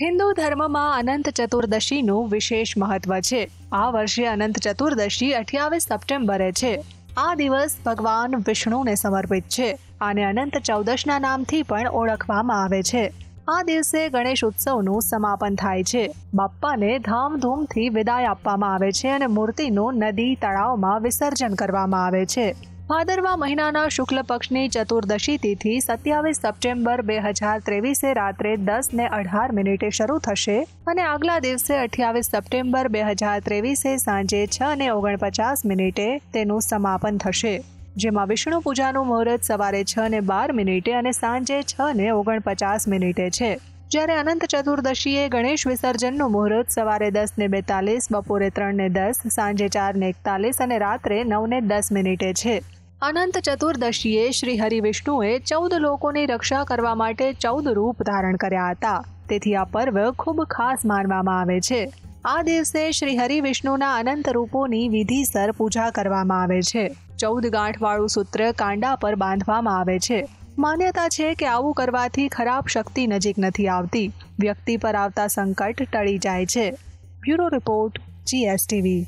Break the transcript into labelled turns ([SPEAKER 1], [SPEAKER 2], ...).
[SPEAKER 1] હિન્દુ ધર્મમાં અનંત ચતુર્દશીનું વિશેષ મહત્વ છે આ વર્ષે અનંત ચતુર્દશી અઠ્યાવીસ સપ્ટેમ્બરે છે આ દિવસ ભગવાન વિષ્ણુને સમર્પિત છે આને અનંત ચૌદશના નામથી પણ ઓળખવામાં આવે છે આ દિવસે ગણેશ ઉત્સવનું સમાપન થાય છે બાપ્પાને ધામધૂમથી વિદાય આપવામાં આવે છે અને મૂર્તિનું નદી તળાવમાં વિસર્જન કરવામાં આવે છે ભાદરવા મહિનાના શુક્લ પક્ષની ચતુર્દશી તિથિ સત્યાવીસ સપ્ટેમ્બર બે હજાર ત્રેવીસે રાત્રે દસ ને અઢાર મિનિટે શરૂ થશે અને આગલા દિવસે અઠ્યાવીસ સપ્ટેમ્બર બે હજાર ત્રેવીસે સાંજે છ ને ઓગણપચાસ મિનિટે તેનું સમાપન થશે જેમાં વિષ્ણુ પૂજાનું મુહૂર્ત સવારે છ ને બાર મિનિટે અને સાંજે છ ને ઓગણપચાસ મિનિટે છે જ્યારે અનંત ચતુર્દશીએ ગણેશ વિસર્જનનું મુહૂર્ત સવારે દસ ને બેતાલીસ બપોરે ત્રણ ને દસ સાંજે ચાર ને એકતાલીસ અને રાત્રે નવ ને દસ મિનિટે છે અનંત ચતુર્દશીએ શ્રી હરિવિષ્ણુએ ચૌદ લોકોની રક્ષા કરવા માટે ચૌદ રૂપ ધારણ કર્યા હતા તેથી આ પર્વ ખૂબ ખાસ માનવામાં આવે છે આ દિવસે શ્રી હરિવિષ્ણુના અનંત રૂપોની વિધિસર પૂજા કરવામાં આવે છે ચૌદ ગાંઠવાળું સૂત્ર કાંડા પર બાંધવામાં આવે છે માન્યતા છે કે આવું કરવાથી ખરાબ શક્તિ નજીક નથી આવતી વ્યક્તિ પર આવતા સંકટ ટળી જાય છે બ્યુરો રિપોર્ટ જીએસટીવી